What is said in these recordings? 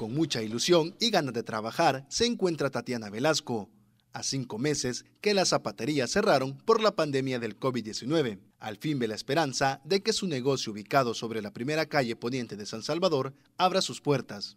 Con mucha ilusión y ganas de trabajar se encuentra Tatiana Velasco, a cinco meses que las zapaterías cerraron por la pandemia del COVID-19. Al fin ve la esperanza de que su negocio ubicado sobre la primera calle poniente de San Salvador abra sus puertas.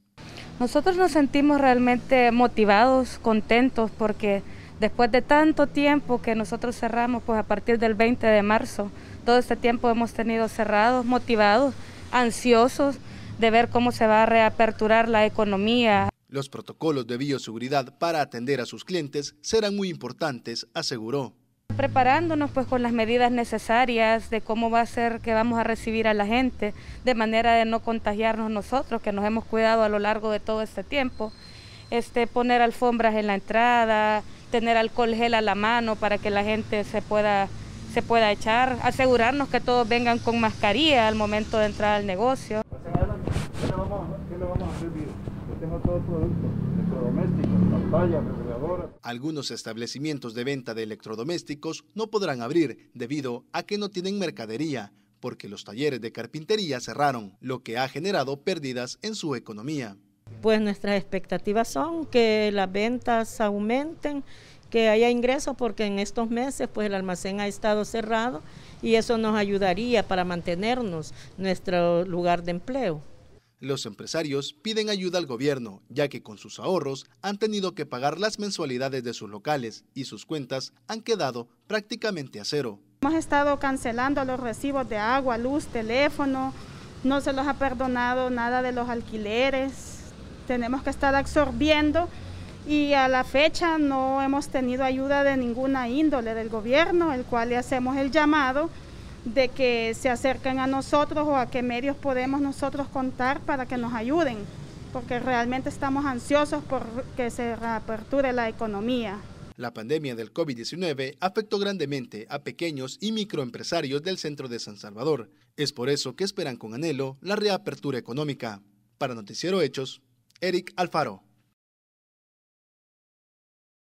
Nosotros nos sentimos realmente motivados, contentos, porque después de tanto tiempo que nosotros cerramos, pues a partir del 20 de marzo, todo este tiempo hemos tenido cerrados, motivados, ansiosos, de ver cómo se va a reaperturar la economía. Los protocolos de bioseguridad para atender a sus clientes serán muy importantes, aseguró preparándonos pues con las medidas necesarias de cómo va a ser que vamos a recibir a la gente, de manera de no contagiarnos nosotros, que nos hemos cuidado a lo largo de todo este tiempo, este, poner alfombras en la entrada, tener alcohol gel a la mano para que la gente se pueda, se pueda echar, asegurarnos que todos vengan con mascarilla al momento de entrar al negocio a, Algunos establecimientos de venta de electrodomésticos no podrán abrir debido a que no tienen mercadería porque los talleres de carpintería cerraron, lo que ha generado pérdidas en su economía. Pues nuestras expectativas son que las ventas aumenten, que haya ingresos, porque en estos meses pues el almacén ha estado cerrado y eso nos ayudaría para mantenernos nuestro lugar de empleo. Los empresarios piden ayuda al gobierno, ya que con sus ahorros han tenido que pagar las mensualidades de sus locales y sus cuentas han quedado prácticamente a cero. Hemos estado cancelando los recibos de agua, luz, teléfono, no se los ha perdonado nada de los alquileres, tenemos que estar absorbiendo y a la fecha no hemos tenido ayuda de ninguna índole del gobierno, el cual le hacemos el llamado de que se acerquen a nosotros o a qué medios podemos nosotros contar para que nos ayuden, porque realmente estamos ansiosos por que se reaperture la economía. La pandemia del COVID-19 afectó grandemente a pequeños y microempresarios del centro de San Salvador. Es por eso que esperan con anhelo la reapertura económica. Para Noticiero Hechos, Eric Alfaro.